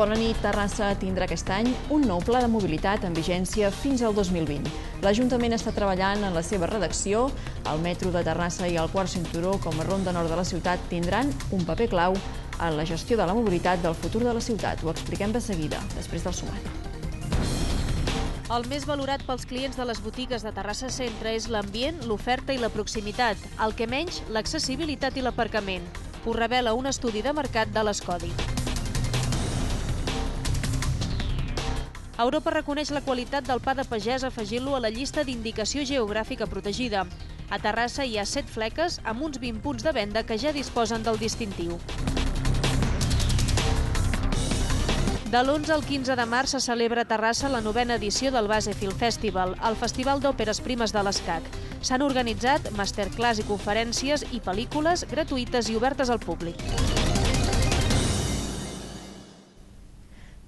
Poloni Terrassa tindrà aquest any un nou pla de mobilitat en vigència fins al 2020. L'Ajuntament està treballant en la seva redacció. El metro de Terrassa i el quart cinturó com a ronda nord de la ciutat tindran un paper clau en la gestió de la mobilitat del futur de la ciutat. Ho expliquem de seguida, després del sumari. El més valorat pels clients de les botigues de Terrassa Centre és l'ambient, l'oferta i la proximitat, el que menys l'accessibilitat i l'aparcament. Ho revela un estudi de mercat de l'Escodi. Europa reconeix la qualitat del pa de pagès afegint-lo a la llista d'indicació geogràfica protegida. A Terrassa hi ha 7 fleques amb uns 20 punts de venda que ja disposen del distintiu. De l'11 al 15 de març se celebra a Terrassa la novena edició del Film Festival, el Festival d'Òperes Primes de l'Escac. S'han organitzat masterclass i conferències i pel·lícules gratuïtes i obertes al públic.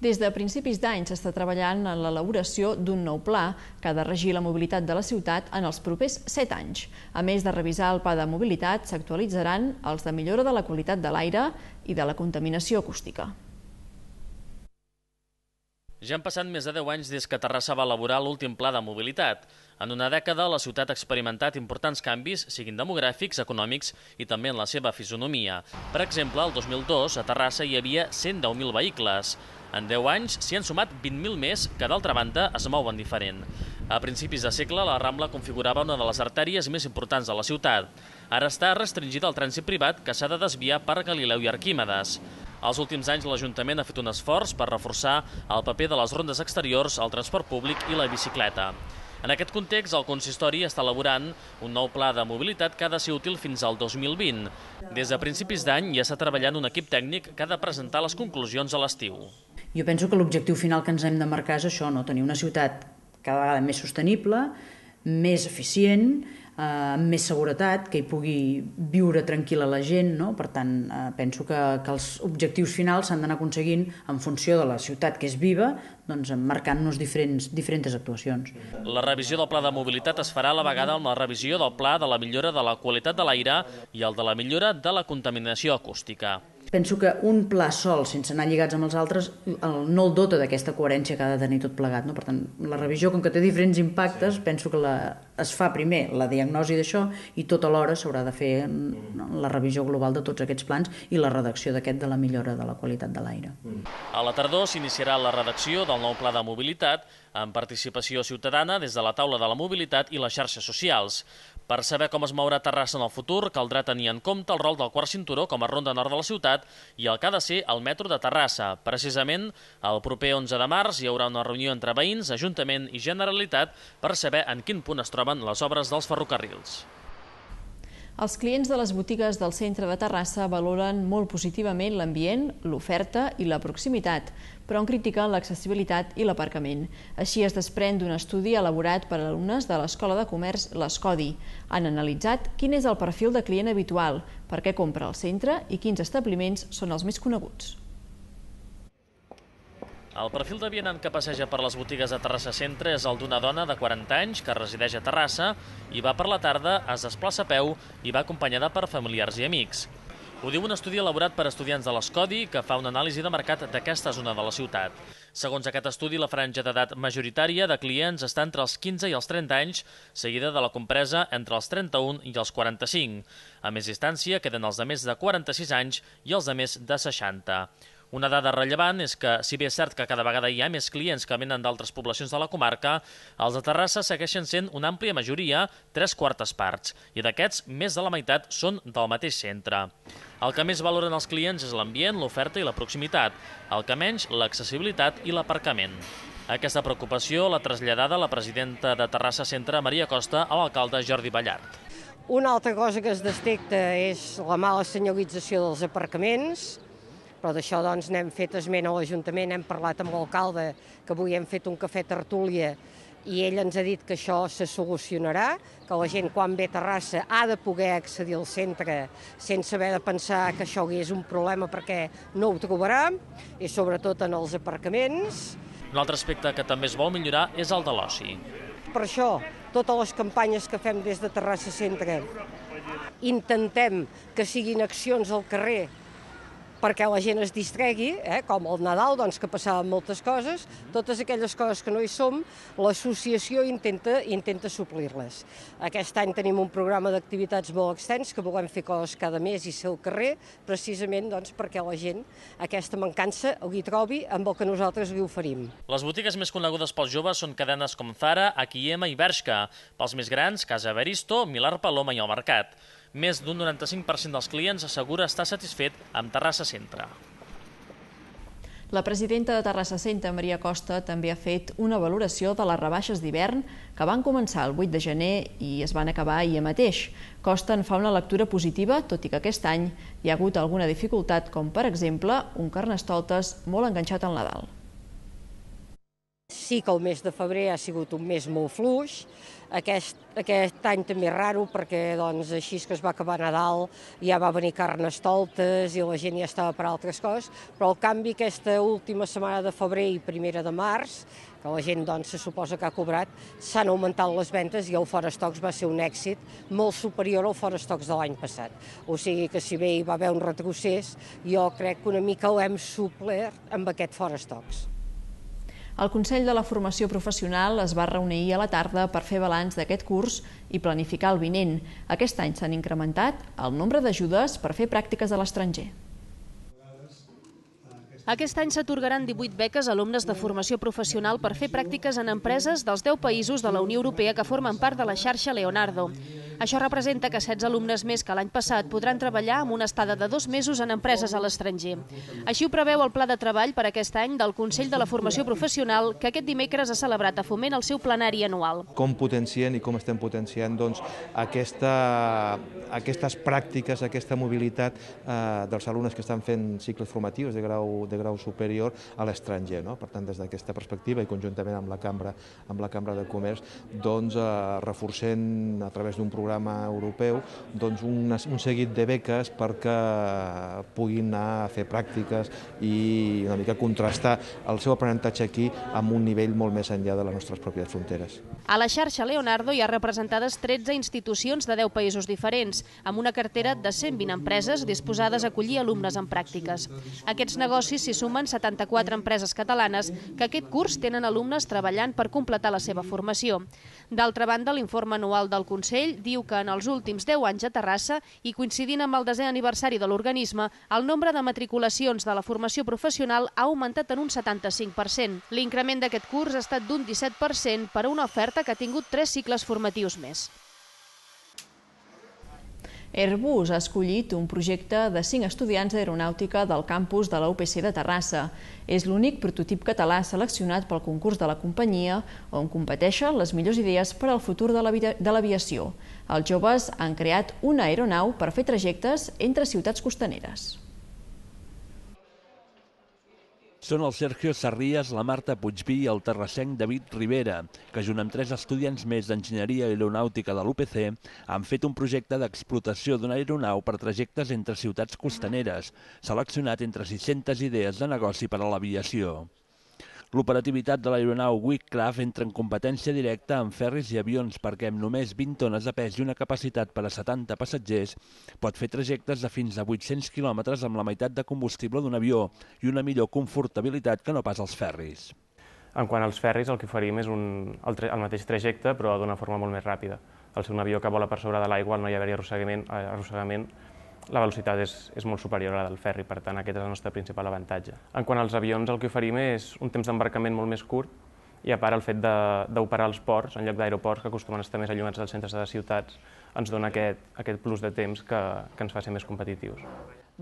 Des de principis d'any s'està treballant en l'elaboració d'un nou pla que ha de regir la mobilitat de la ciutat en els propers set anys. A més de revisar el pla de mobilitat, s'actualitzaran els de millora de la qualitat de l'aire i de la contaminació acústica. Ja han passat més de 10 anys des que Terrassa va elaborar l'últim pla de mobilitat. En una dècada, la ciutat ha experimentat importants canvis, siguin demogràfics, econòmics i també en la seva fisonomia. Per exemple, el 2002, a Terrassa hi havia 110.000 vehicles. En 10 anys s'hi han sumat 20.000 més que, d'altra banda, es mouen diferent. A principis de segle, la Rambla configurava una de les artèries més importants de la ciutat. Ara està restringida al trànsit privat que s'ha de desviar per Galileu i Arquímedes. Els últims anys l'Ajuntament ha fet un esforç per reforçar el paper de les rondes exteriors, el transport públic i la bicicleta. En aquest context, el consistori està elaborant un nou pla de mobilitat que ha de ser útil fins al 2020. Des de principis d'any ja està treballant un equip tècnic que ha de presentar les conclusions a l'estiu. Jo penso que l'objectiu final que ens hem de marcar és això, no? tenir una ciutat cada vegada més sostenible, més eficient, eh, amb més seguretat, que hi pugui viure tranquil·la la gent. No? Per tant, eh, penso que, que els objectius finals s'han d'anar aconseguint en funció de la ciutat que és viva, doncs, marcant-nos diferents, diferents actuacions. La revisió del pla de mobilitat es farà a la vegada amb la revisió del pla de la millora de la qualitat de l'aire i el de la millora de la contaminació acústica penso que un pla sol, sense anar lligats amb els altres, el, no el dota d'aquesta coherència que ha de tenir tot plegat. No? Per tant, la revisió, com que té diferents impactes, sí. penso que la, es fa primer la diagnosi d'això i tota l'hora s'haurà de fer mm. la revisió global de tots aquests plans i la redacció d'aquest de la millora de la qualitat de l'aire. Mm. A la tardor s'iniciarà la redacció del nou pla de mobilitat amb participació ciutadana des de la taula de la mobilitat i les xarxes socials. Per saber com es mourà Terrassa en el futur, caldrà tenir en compte el rol del quart cinturó com a ronda nord de la ciutat i el que ha de ser el metro de Terrassa. Precisament, el proper 11 de març hi haurà una reunió entre veïns, Ajuntament i Generalitat per saber en quin punt es troben les obres dels ferrocarrils. Els clients de les botigues del centre de Terrassa valoren molt positivament l'ambient, l'oferta i la proximitat, però en critiquen l'accessibilitat i l'aparcament. Així es desprèn d'un estudi elaborat per alumnes de l'Escola de Comerç l'Escodi. Han analitzat quin és el perfil de client habitual, per què compra el centre i quins establiments són els més coneguts. El perfil de vianant que passeja per les botigues de Terrassa Centre és el d'una dona de 40 anys que resideix a Terrassa i va per la tarda, es desplaça a peu i va acompanyada per familiars i amics. Ho diu un estudi elaborat per estudiants de l'Escodi que fa una anàlisi de mercat d'aquesta zona de la ciutat. Segons aquest estudi, la franja d'edat majoritària de clients està entre els 15 i els 30 anys, seguida de la compresa entre els 31 i els 45. A més distància queden els de més de 46 anys i els de més de 60. Una dada rellevant és que, si bé és cert que cada vegada hi ha més clients que venen d'altres poblacions de la comarca, els de Terrassa segueixen sent una àmplia majoria, tres quartes parts, i d'aquests, més de la meitat són del mateix centre. El que més valoren els clients és l'ambient, l'oferta i la proximitat, el que menys, l'accessibilitat i l'aparcament. Aquesta preocupació l'ha traslladada la presidenta de Terrassa Centre, Maria Costa, a l'alcalde Jordi Ballart. Una altra cosa que es detecta és la mala senyalització dels aparcaments, però d'això doncs n'hem fet esment a l'Ajuntament, hem parlat amb l'alcalde, que avui hem fet un cafè tertúlia i ell ens ha dit que això se solucionarà, que la gent quan ve a Terrassa ha de poder accedir al centre sense haver de pensar que això és un problema perquè no ho trobarà, i sobretot en els aparcaments. Un altre aspecte que també es vol millorar és el de l'oci. Per això, totes les campanyes que fem des de Terrassa Centre intentem que siguin accions al carrer perquè la gent es distregui, eh? com el Nadal, doncs, que passaven moltes coses, totes aquelles coses que no hi som, l'associació intenta, intenta suplir-les. Aquest any tenim un programa d'activitats molt extens, que volem fer coses cada mes i ser al carrer, precisament doncs, perquè la gent aquesta mancança hi trobi amb el que nosaltres li oferim. Les botigues més conegudes pels joves són cadenes com Zara, Aquiema i Bershka, pels més grans, Casa Beristo, Milar Paloma i El Mercat. Més d'un 95% dels clients assegura estar satisfet amb Terrassa Centre. La presidenta de Terrassa Centre, Maria Costa, també ha fet una valoració de les rebaixes d'hivern que van començar el 8 de gener i es van acabar ahir mateix. Costa en fa una lectura positiva, tot i que aquest any hi ha hagut alguna dificultat, com per exemple un carnestoltes molt enganxat al Nadal. Sí que el mes de febrer ha sigut un mes molt fluix, aquest, aquest any també raro perquè doncs, així que es va acabar Nadal ja va venir carnestoltes i la gent ja estava per altres coses, però al canvi aquesta última setmana de febrer i primera de març, que la gent doncs, se suposa que ha cobrat, s'han augmentat les ventes i el Forestocs va ser un èxit molt superior al Forestocs de l'any passat. O sigui que si bé hi va haver un retrocés, jo crec que una mica ho hem suplert amb aquest Forestocs. El Consell de la Formació Professional es va reunir a la tarda per fer balanç d'aquest curs i planificar el vinent. Aquest any s'han incrementat el nombre d'ajudes per fer pràctiques a l'estranger. Aquest any s'atorgaran 18 beques a alumnes de formació professional per fer pràctiques en empreses dels 10 països de la Unió Europea que formen part de la xarxa Leonardo. Això representa que 16 alumnes més que l'any passat podran treballar amb una estada de dos mesos en empreses a l'estranger. Així ho preveu el pla de treball per aquest any del Consell de la Formació Professional, que aquest dimecres ha celebrat a Foment el seu plenari anual. Com potencien i com estem potenciant doncs, aquesta, aquestes pràctiques, aquesta mobilitat eh, dels alumnes que estan fent cicles formatius de grau, de grau superior a l'estranger. No? Per tant, des d'aquesta perspectiva i conjuntament amb la Cambra, amb la cambra de Comerç, doncs, eh, reforcent a través d'un programa europeu doncs, un, un seguit de beques perquè puguin anar a fer pràctiques i una mica contrastar el seu aprenentatge aquí amb un nivell molt més enllà de les nostres pròpies fronteres. A la xarxa Leonardo hi ha representades 13 institucions de 10 països diferents, amb una cartera de 120 empreses disposades a acollir alumnes en pràctiques. Aquests negocis s'hi sumen 74 empreses catalanes que aquest curs tenen alumnes treballant per completar la seva formació. D'altra banda, l'informe anual del Consell diu que en els últims 10 anys a Terrassa i coincidint amb el desè aniversari de l'organisme, el nombre de matriculacions de la formació professional ha augmentat en un 75%. L'increment d'aquest curs ha estat d'un 17% per a una oferta que ha tingut 3 cicles formatius més. Airbus ha escollit un projecte de cinc estudiants d'aeronàutica del campus de la UPC de Terrassa. És l'únic prototip català seleccionat pel concurs de la companyia, on competeixen les millors idees per al futur de l'aviació. Els joves han creat una aeronau per fer trajectes entre ciutats costaneres són el Sergio Sarrias, la Marta Puigví i el terrassenc David Rivera, que junt amb tres estudiants més d'Enginyeria Aeronàutica de l'UPC han fet un projecte d'explotació d'una aeronau per trajectes entre ciutats costaneres, seleccionat entre 600 idees de negoci per a l'aviació. L'operativitat de l'aeronau Wickcraft entra en competència directa amb ferris i avions perquè amb només 20 tones de pes i una capacitat per a 70 passatgers pot fer trajectes de fins a 800 km amb la meitat de combustible d'un avió i una millor confortabilitat que no pas els ferris. En quant als ferris, el que faríem és un, el, el mateix trajecte, però d'una forma molt més ràpida. Al ser un avió que vola per sobre de l'aigua no hi hauria arrossegament, eh, arrossegament la velocitat és, és molt superior a la del ferri, per tant aquest és el nostre principal avantatge. En quant als avions, el que oferim és un temps d'embarcament molt més curt i a part el fet d'operar els ports, en lloc d'aeroports que acostumen a estar més allunyats dels centres de les ciutats, ens dona aquest, aquest plus de temps que, que ens fa ser més competitius.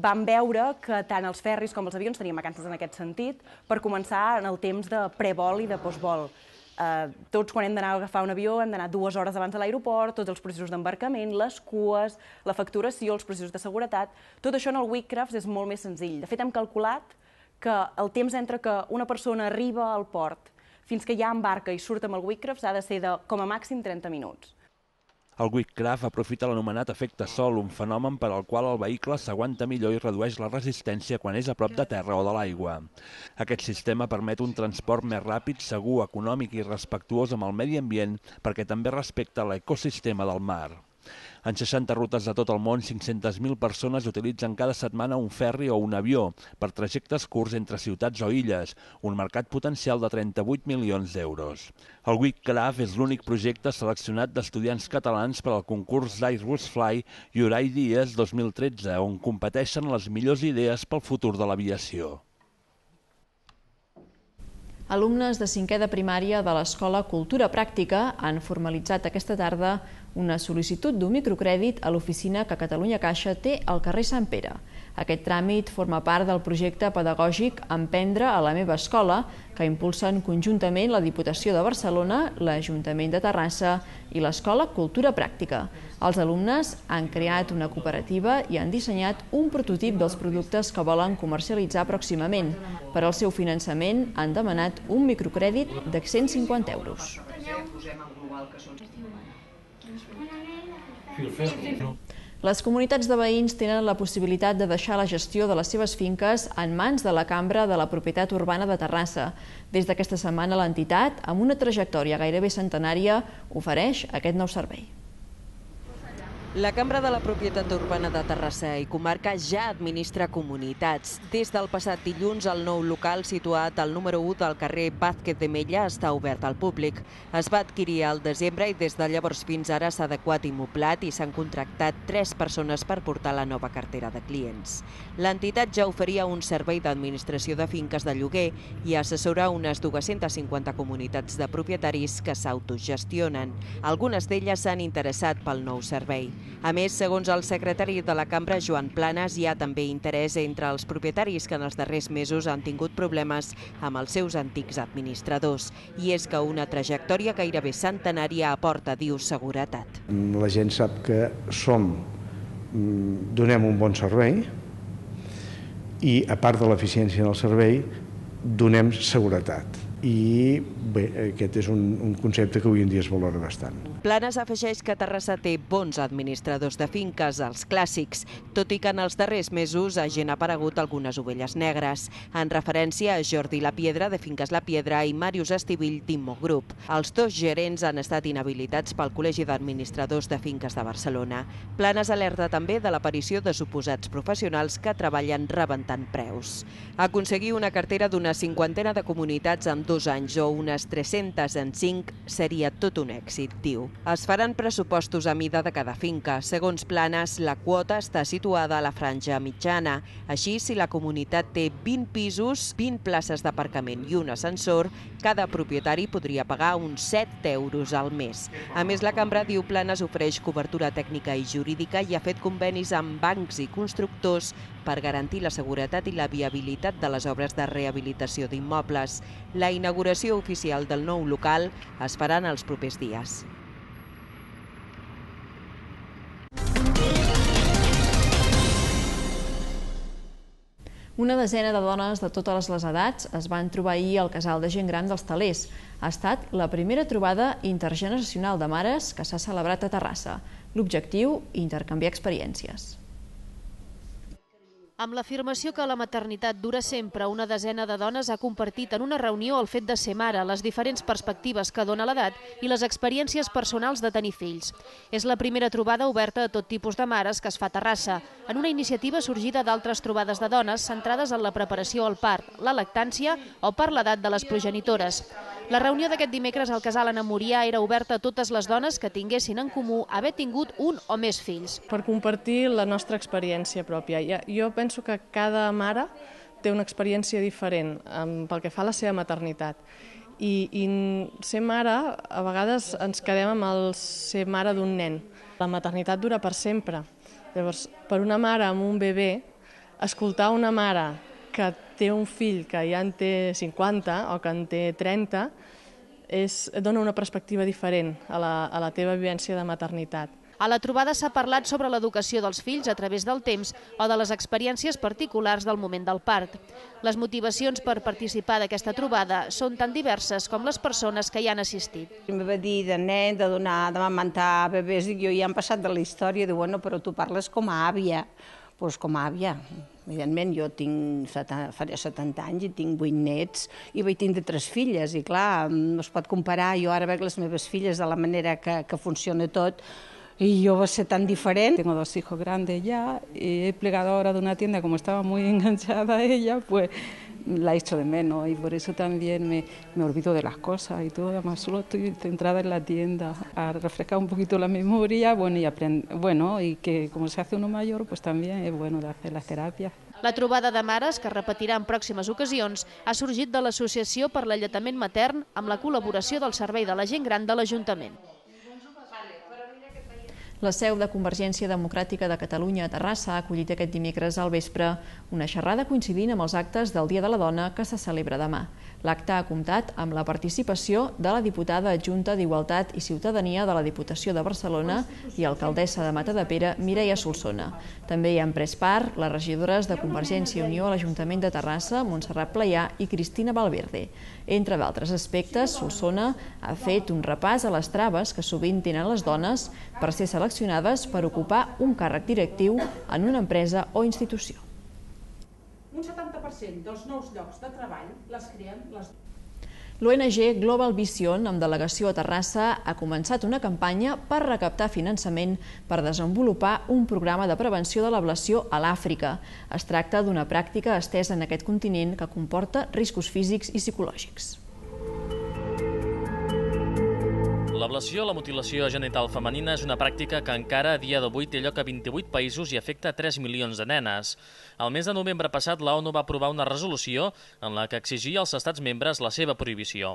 Vam veure que tant els ferris com els avions tenien vacances en aquest sentit, per començar en el temps de prevol i de postvol eh, tots quan hem d'anar a agafar un avió hem d'anar dues hores abans a l'aeroport, tots els processos d'embarcament, les cues, la facturació, els processos de seguretat, tot això en el Weekcrafts és molt més senzill. De fet, hem calculat que el temps entre que una persona arriba al port fins que ja embarca i surt amb el Weekcrafts ha de ser de, com a màxim, 30 minuts. El Wickcraft aprofita l'anomenat efecte sol, un fenomen per al qual el vehicle s'aguanta millor i redueix la resistència quan és a prop de terra o de l'aigua. Aquest sistema permet un transport més ràpid, segur, econòmic i respectuós amb el medi ambient perquè també respecta l'ecosistema del mar. En 60 rutes de tot el món, 500.000 persones utilitzen cada setmana un ferri o un avió per trajectes curts entre ciutats o illes, un mercat potencial de 38 milions d'euros. El Witcraft és l'únic projecte seleccionat d'estudiants catalans per al concurs d'Airbus Fly Horai Dies 2013, on competeixen les millors idees pel futur de l'aviació alumnes de cinquè de primària de l'Escola Cultura Pràctica han formalitzat aquesta tarda una sol·licitud d'un microcrèdit a l'oficina que Catalunya Caixa té al carrer Sant Pere. Aquest tràmit forma part del projecte pedagògic Emprendre a la meva escola, que impulsen conjuntament la Diputació de Barcelona, l'Ajuntament de Terrassa i l'Escola Cultura Pràctica. Els alumnes han creat una cooperativa i han dissenyat un prototip dels productes que volen comercialitzar pròximament. Per al seu finançament han demanat un microcrèdit de 150 euros. Filferro. Les comunitats de veïns tenen la possibilitat de deixar la gestió de les seves finques en mans de la Cambra de la Propietat Urbana de Terrassa. Des d'aquesta setmana l'entitat, amb una trajectòria gairebé centenària, ofereix aquest nou servei. La Cambra de la Propietat Urbana de Terrassa i Comarca ja administra comunitats. Des del passat dilluns, el nou local situat al número 1 del carrer Vázquez de Mella està obert al públic. Es va adquirir al desembre i des de llavors fins ara s'ha adequat i moblat i s'han contractat tres persones per portar la nova cartera de clients. L'entitat ja oferia un servei d'administració de finques de lloguer i assessora unes 250 comunitats de propietaris que s'autogestionen. Algunes d'elles s'han interessat pel nou servei. A més, segons el secretari de la cambra, Joan Planes, hi ha també interès entre els propietaris que en els darrers mesos han tingut problemes amb els seus antics administradors. I és que una trajectòria gairebé centenària aporta, diu, seguretat. La gent sap que som, mm, donem un bon servei i, a part de l'eficiència en el servei, donem seguretat. I bé, aquest és un, un concepte que avui en dia es valora bastant. Planes afegeix que Terrassa té bons administradors de finques, els clàssics, tot i que en els darrers mesos hagin aparegut algunes ovelles negres, en referència a Jordi La Piedra de Finques La Piedra i Màrius Estivill d'Immo Group. Els dos gerents han estat inhabilitats pel Col·legi d'Administradors de Finques de Barcelona. Planes alerta també de l'aparició de suposats professionals que treballen rebentant preus. Aconseguir una cartera d'una cinquantena de comunitats en dos anys o unes 300 en cinc seria tot un èxit, diu. Es faran pressupostos a mida de cada finca. Segons Planes, la quota està situada a la franja mitjana. Així, si la comunitat té 20 pisos, 20 places d'aparcament i un ascensor, cada propietari podria pagar uns 7 euros al mes. A més, la cambra diu Planes ofereix cobertura tècnica i jurídica i ha fet convenis amb bancs i constructors per garantir la seguretat i la viabilitat de les obres de rehabilitació d'immobles. La inauguració oficial del nou local es farà en els propers dies. Una desena de dones de totes les edats es van trobar ahir al casal de gent gran dels Talers. Ha estat la primera trobada intergeneracional de mares que s'ha celebrat a Terrassa. L'objectiu, intercanviar experiències amb l'afirmació que la maternitat dura sempre, una desena de dones ha compartit en una reunió el fet de ser mare, les diferents perspectives que dona l'edat i les experiències personals de tenir fills. És la primera trobada oberta a tot tipus de mares que es fa a Terrassa, en una iniciativa sorgida d'altres trobades de dones centrades en la preparació al part, la lactància o per l'edat de les progenitores. La reunió d'aquest dimecres al casal Anna Morià era oberta a totes les dones que tinguessin en comú haver tingut un o més fills. Per compartir la nostra experiència pròpia. Jo penso que cada mare té una experiència diferent pel que fa a la seva maternitat. I, i ser mare, a vegades ens quedem amb el ser mare d'un nen. La maternitat dura per sempre. Llavors, per una mare amb un bebè, escoltar una mare que té un fill que ja en té 50 o que en té 30, és, dona una perspectiva diferent a la, a la teva vivència de maternitat. A la trobada s'ha parlat sobre l'educació dels fills a través del temps o de les experiències particulars del moment del part. Les motivacions per participar d'aquesta trobada són tan diverses com les persones que hi han assistit. Em va dir de nen, de donar, de mamantar bebès, i jo, ja han passat de la història, diu, bueno, però tu parles com a àvia. Doncs pues com a àvia, Evidentment, jo tinc, faré 70 anys i tinc 8 nets i vaig tindre tres filles, i clar, no mm, es pot comparar, jo ara veig les meves filles de la manera que, que funciona tot, i jo va ser tan diferent. Tengo dos hijos grandes ya, y he plegado ahora de una tienda, como estaba muy enganchada a ella, pues la echo de menos y por eso también me, me olvido de las cosas y todo, además solo estoy centrada en la tienda, a refrescar un poquito la memoria, bueno, y aprender, bueno, y que como se hace uno mayor, pues también es bueno de hacer las terapias. La trobada de mares, que repetirà en pròximes ocasions, ha sorgit de l'Associació per l'Alletament Matern amb la col·laboració del Servei de la Gent Gran de l'Ajuntament. La seu de Convergència Democràtica de Catalunya a Terrassa ha acollit aquest dimecres al vespre una xerrada coincidint amb els actes del Dia de la Dona que se celebra demà. L'acte ha comptat amb la participació de la diputada adjunta d'Igualtat i Ciutadania de la Diputació de Barcelona i alcaldessa de Mata de Pere, Mireia Solsona. També hi han pres part les regidores de Convergència i Unió a l'Ajuntament de Terrassa, Montserrat Playà i Cristina Valverde. Entre d'altres aspectes, Solsona ha fet un repàs a les traves que sovint tenen les dones per ser seleccionades per ocupar un càrrec directiu en una empresa o institució. Un 70% dels nous llocs de treball les creen les L'ONG Global Vision, amb delegació a Terrassa, ha començat una campanya per recaptar finançament per desenvolupar un programa de prevenció de l'ablació a l'Àfrica. Es tracta d'una pràctica estesa en aquest continent que comporta riscos físics i psicològics. L'ablació o la mutilació genital femenina és una pràctica que encara a dia d'avui té lloc a 28 països i afecta 3 milions de nenes. El mes de novembre passat, la ONU va aprovar una resolució en la que exigia als estats membres la seva prohibició.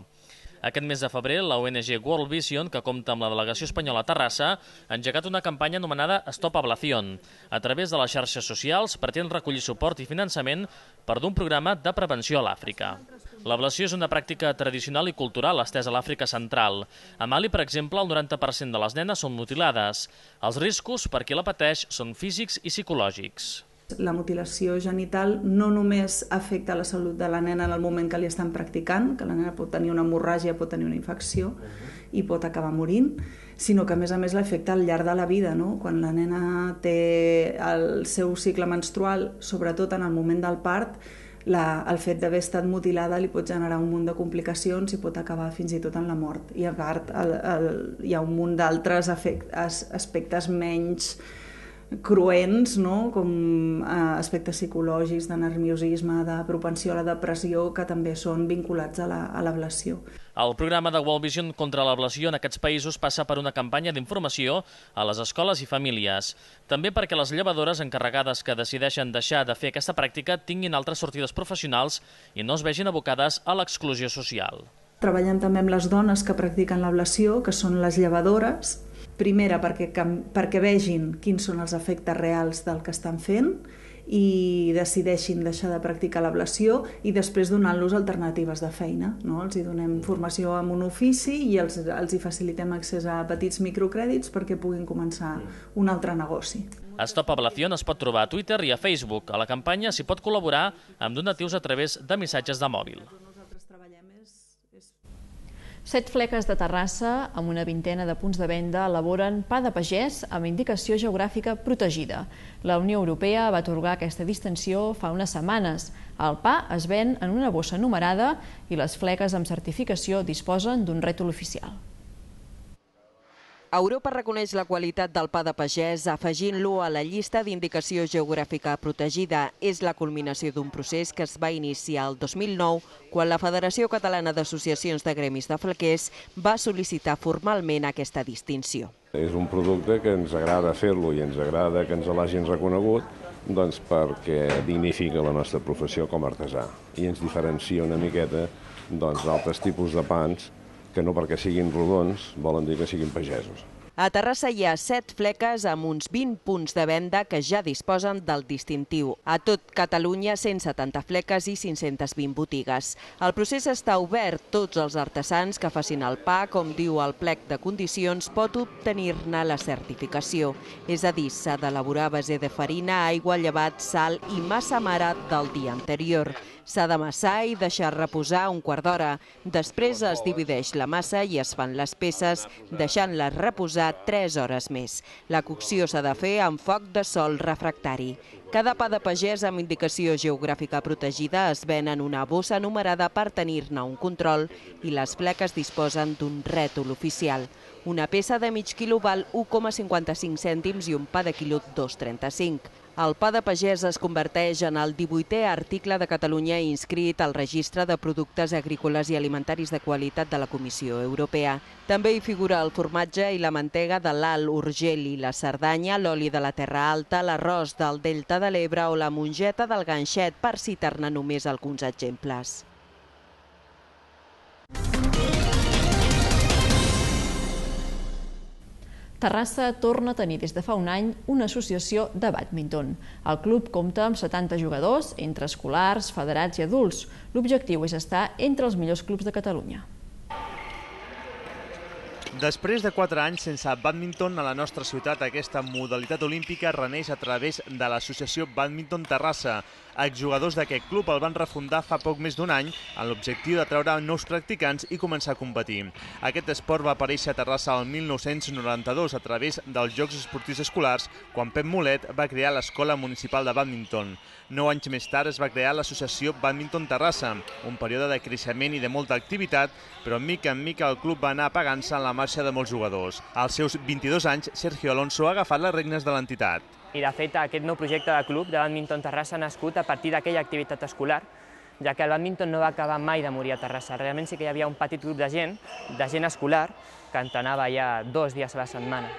Aquest mes de febrer, la ONG World Vision, que compta amb la delegació espanyola a Terrassa, ha engegat una campanya anomenada Stop Ablación. A través de les xarxes socials pretén recollir suport i finançament per d'un programa de prevenció a l'Àfrica. L'ablació és una pràctica tradicional i cultural estesa a l'Àfrica central. A Mali, per exemple, el 90% de les nenes són mutilades. Els riscos per qui la pateix són físics i psicològics. La mutilació genital no només afecta la salut de la nena en el moment que li estan practicant, que la nena pot tenir una hemorràgia, pot tenir una infecció i pot acabar morint, sinó que a més a més l'afecta al llarg de la vida, no? quan la nena té el seu cicle menstrual, sobretot en el moment del part, la, el fet d'haver estat mutilada li pot generar un munt de complicacions i pot acabar fins i tot en la mort. I a part el, el, hi ha un munt d'altres aspectes menys cruents, no? com eh, aspectes psicològics, de nerviosisme, de propensió a la depressió, que també són vinculats a la, El programa de World Vision contra l'ablació en aquests països passa per una campanya d'informació a les escoles i famílies. També perquè les llevadores encarregades que decideixen deixar de fer aquesta pràctica tinguin altres sortides professionals i no es vegin abocades a l'exclusió social. Treballem també amb les dones que practiquen l'ablació, que són les llevadores, Primera, perquè, perquè vegin quins són els efectes reals del que estan fent i decideixin deixar de practicar l'ablació i després donant-los alternatives de feina. No? Els hi donem formació en un ofici i els, els hi facilitem accés a petits microcrèdits perquè puguin començar un altre negoci. Stop Ablación es pot trobar a Twitter i a Facebook. A la campanya s'hi pot col·laborar amb donatius a través de missatges de mòbil. Set fleques de Terrassa, amb una vintena de punts de venda, elaboren pa de pagès amb indicació geogràfica protegida. La Unió Europea va atorgar aquesta distensió fa unes setmanes. El pa es ven en una bossa numerada i les fleques amb certificació disposen d'un rètol oficial. Europa reconeix la qualitat del pa de pagès afegint-lo a la llista d'indicació geogràfica protegida. És la culminació d'un procés que es va iniciar el 2009 quan la Federació Catalana d'Associacions de Gremis de Flaquers va sol·licitar formalment aquesta distinció. És un producte que ens agrada fer-lo i ens agrada que ens l'hagin reconegut doncs perquè dignifica la nostra professió com a artesà i ens diferencia una miqueta doncs, d'altres doncs, tipus de pans que no perquè siguin rodons volen dir que siguin pagesos. A Terrassa hi ha set fleques amb uns 20 punts de venda que ja disposen del distintiu. A tot Catalunya, 170 fleques i 520 botigues. El procés està obert. Tots els artesans que facin el pa, com diu el plec de condicions, pot obtenir-ne la certificació. És a dir, s'ha d'elaborar base de farina, aigua, llevat, sal i massa mare del dia anterior. S'ha d'amassar i deixar reposar un quart d'hora. Després es divideix la massa i es fan les peces, deixant-les reposar 3 hores més. La cocció s'ha de fer amb foc de sol refractari. Cada pa de pagès amb indicació geogràfica protegida es ven en una bossa numerada per tenir-ne un control i les fleques disposen d'un rètol oficial. Una peça de mig quilo val 1,55 cèntims i un pa de quilo 2,35. El pa de pagès es converteix en el 18è article de Catalunya inscrit al registre de productes agrícoles i alimentaris de qualitat de la Comissió Europea. També hi figura el formatge i la mantega de l'Alt Urgell i la Cerdanya, l'oli de la Terra Alta, l'arròs del Delta de l'Ebre o la mongeta del ganxet, per citar-ne només alguns exemples. Terrassa torna a tenir des de fa un any una associació de badminton. El club compta amb 70 jugadors, entre escolars, federats i adults. L'objectiu és estar entre els millors clubs de Catalunya. Després de 4 anys sense badminton a la nostra ciutat, aquesta modalitat olímpica reneix a través de l'associació Badminton Terrassa. Exjugadors d'aquest club el van refundar fa poc més d'un any amb l'objectiu de treure nous practicants i començar a competir. Aquest esport va aparèixer a Terrassa el 1992 a través dels Jocs Esportius Escolars, quan Pep Molet va crear l'Escola Municipal de Badminton. Nou anys més tard es va crear l'associació Badminton Terrassa, un període de creixement i de molta activitat, però mica en mica el club va anar apagant-se en la marxa de molts jugadors. Als seus 22 anys, Sergio Alonso ha agafat les regnes de l'entitat. I de fet, aquest nou projecte de club de Badminton Terrassa ha nascut a partir d'aquella activitat escolar, ja que el badminton no va acabar mai de morir a Terrassa. Realment sí que hi havia un petit grup de gent, de gent escolar, que entrenava ja dos dies a la setmana.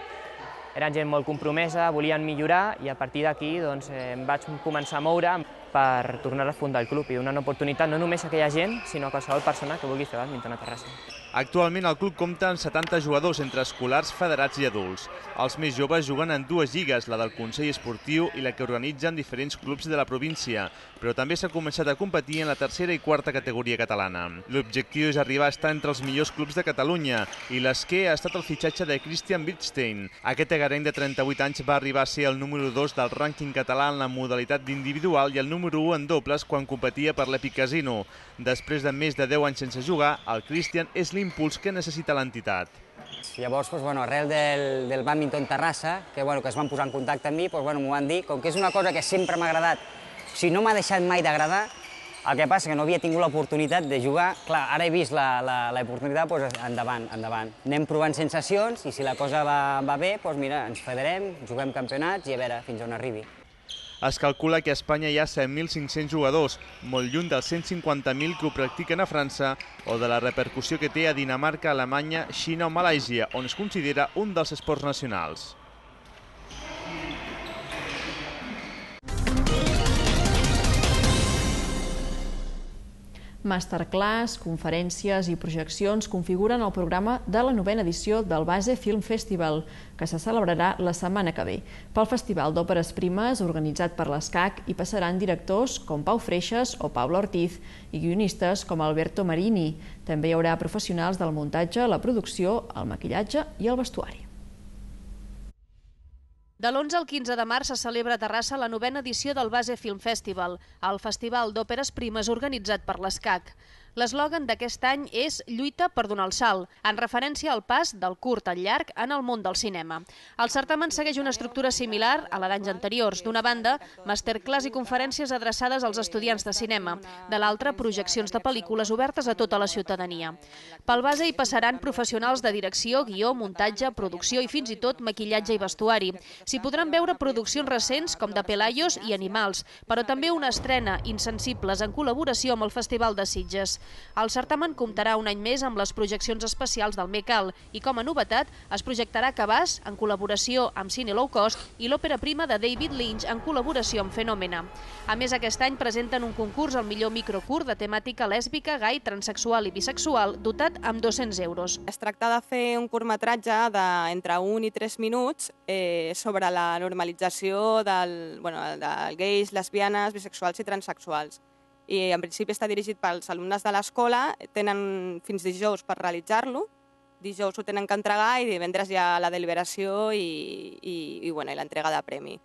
Era gent molt compromesa, volien millorar i a partir d'aquí doncs, eh, em vaig començar a moure per tornar a fundar el club i donar una oportunitat no només a aquella gent, sinó a qualsevol persona que vulgui fer badminton a Terrassa. Actualment el club compta amb 70 jugadors entre escolars, federats i adults. Els més joves juguen en dues lligues, la del Consell Esportiu i la que organitzen diferents clubs de la província, però també s'ha començat a competir en la tercera i quarta categoria catalana. L'objectiu és arribar a estar entre els millors clubs de Catalunya i l'esquer ha estat el fitxatge de Christian Wittstein. Aquest agarenc de 38 anys va arribar a ser el número 2 del rànquing català en la modalitat d'individual i el número 1 en dobles quan competia per l'Epic Casino. Després de més de 10 anys sense jugar, el Christian és l'important impuls que necessita l'entitat? Llavors, doncs, bueno, arrel del, del badminton Terrassa, que, bueno, que es van posar en contacte amb mi, doncs, bueno, m'ho van dir, com que és una cosa que sempre m'ha agradat, si no m'ha deixat mai d'agradar, el que passa que no havia tingut l'oportunitat de jugar, clar, ara he vist l'oportunitat, doncs endavant, endavant. Anem provant sensacions i si la cosa va, va bé, doncs mira, ens federem, juguem campionats i a veure fins on arribi. Es calcula que a Espanya hi ha 100.500 jugadors, molt lluny dels 150.000 que ho practiquen a França o de la repercussió que té a Dinamarca, Alemanya, Xina o Malàisia, on es considera un dels esports nacionals. Masterclass, conferències i projeccions configuren el programa de la novena edició del Base Film Festival, que se celebrarà la setmana que ve. Pel Festival d'Òperes Primes, organitzat per l'ESCAC, hi passaran directors com Pau Freixas o Pablo Ortiz i guionistes com Alberto Marini. També hi haurà professionals del muntatge, la producció, el maquillatge i el vestuari. De l'11 al 15 de març se celebra a Terrassa la novena edició del Base Film Festival, el festival d'òperes primes organitzat per l'ESCAC. L'eslògan d'aquest any és Lluita per donar el salt, en referència al pas del curt al llarg en el món del cinema. El certamen segueix una estructura similar a la d'anys anteriors. D'una banda, masterclass i conferències adreçades als estudiants de cinema. De l'altra, projeccions de pel·lícules obertes a tota la ciutadania. Pel base hi passaran professionals de direcció, guió, muntatge, producció i fins i tot maquillatge i vestuari. S'hi podran veure produccions recents com de Pelayos i Animals, però també una estrena, Insensibles, en col·laboració amb el Festival de Sitges. El certamen comptarà un any més amb les projeccions especials del MECAL i, com a novetat, es projectarà Cabàs en col·laboració amb Cine Low Cost i l'òpera prima de David Lynch en col·laboració amb Fenòmena. A més, aquest any presenten un concurs al millor microcurt de temàtica lèsbica, gai, transexual i bisexual, dotat amb 200 euros. Es tracta de fer un curtmetratge d'entre 1 i 3 minuts eh, sobre la normalització del, bueno, del gais, lesbianes, bisexuals i transexuals i en principi està dirigit pels alumnes de l'escola, tenen fins dijous per realitzar-lo, dijous ho tenen que entregar i divendres hi ha la deliberació i, i, i, bueno, i l'entrega de premi.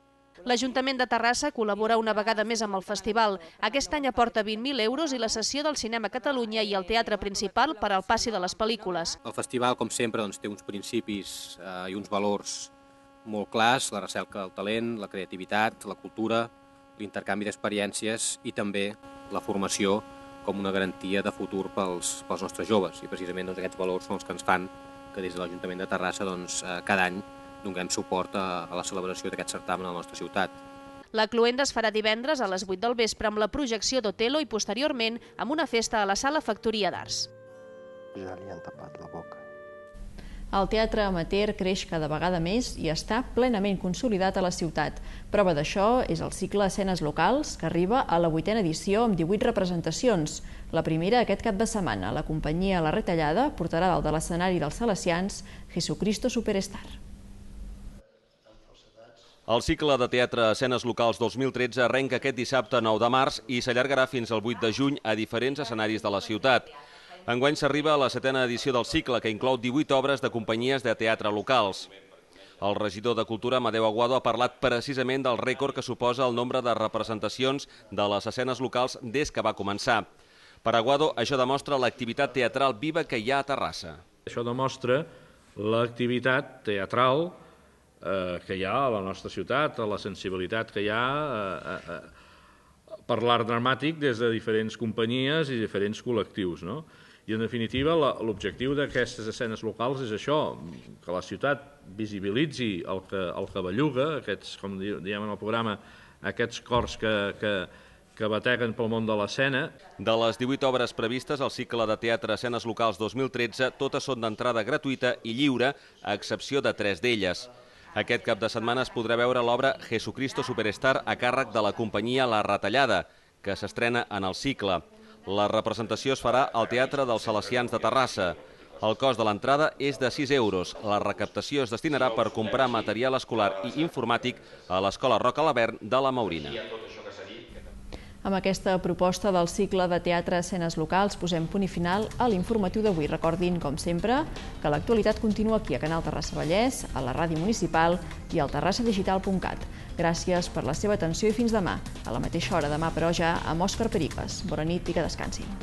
L'Ajuntament de Terrassa col·labora una vegada més amb el festival. Aquest any aporta 20.000 euros i la sessió del Cinema Catalunya i el Teatre Principal per al passi de les pel·lícules. El festival, com sempre, doncs, té uns principis eh, i uns valors molt clars, la recerca del talent, la creativitat, la cultura, l'intercanvi d'experiències i també la formació com una garantia de futur pels, pels nostres joves i precisament doncs, aquests valors són els que ens fan que des de l'Ajuntament de Terrassa doncs, eh, cada any donem suport a, a la celebració d'aquest certamen a la nostra ciutat. La Cluenda es farà divendres a les 8 del vespre amb la projecció d'Otelo i posteriorment amb una festa a la Sala Factoria d'Arts. Ja li han tapat la boca. El teatre amateur creix cada vegada més i està plenament consolidat a la ciutat. Prova d'això és el cicle Escenes Locals, que arriba a la vuitena edició amb 18 representacions. La primera aquest cap de setmana. La companyia La Retallada portarà dalt de l'escenari dels Salesians Jesucristo Superstar. El cicle de teatre Escenes Locals 2013 arrenca aquest dissabte 9 de març i s'allargarà fins al 8 de juny a diferents escenaris de la ciutat. Enguany s'arriba a la setena edició del cicle, que inclou 18 obres de companyies de teatre locals. El regidor de Cultura, Amadeu Aguado, ha parlat precisament del rècord que suposa el nombre de representacions de les escenes locals des que va començar. Per Aguado, això demostra l'activitat teatral viva que hi ha a Terrassa. Això demostra l'activitat teatral eh, que hi ha a la nostra ciutat, a la sensibilitat que hi ha eh, eh, eh per l'art dramàtic des de diferents companyies i diferents col·lectius. No? I, en definitiva, l'objectiu d'aquestes escenes locals és això, que la ciutat visibilitzi el que, el que belluga, aquests, com diem en el programa, aquests cors que, que, que bateguen pel món de l'escena. De les 18 obres previstes al cicle de teatre Escenes Locals 2013, totes són d'entrada gratuïta i lliure, a excepció de tres d'elles. Aquest cap de setmana es podrà veure l'obra Jesucristo Superstar a càrrec de la companyia La Retallada, que s'estrena en el cicle. La representació es farà al Teatre dels Salesians de Terrassa. El cost de l'entrada és de 6 euros. La recaptació es destinarà per comprar material escolar i informàtic a l'Escola Roca Lavern de la Maurina. Amb aquesta proposta del cicle de teatre escenes locals posem punt i final a l'informatiu d'avui. Recordin, com sempre, que l'actualitat continua aquí a Canal Terrassa Vallès, a la ràdio municipal i al terrassadigital.cat. Gràcies per la seva atenció i fins demà. A la mateixa hora demà, però ja, amb Òscar Pericles. Bona nit i que descansin.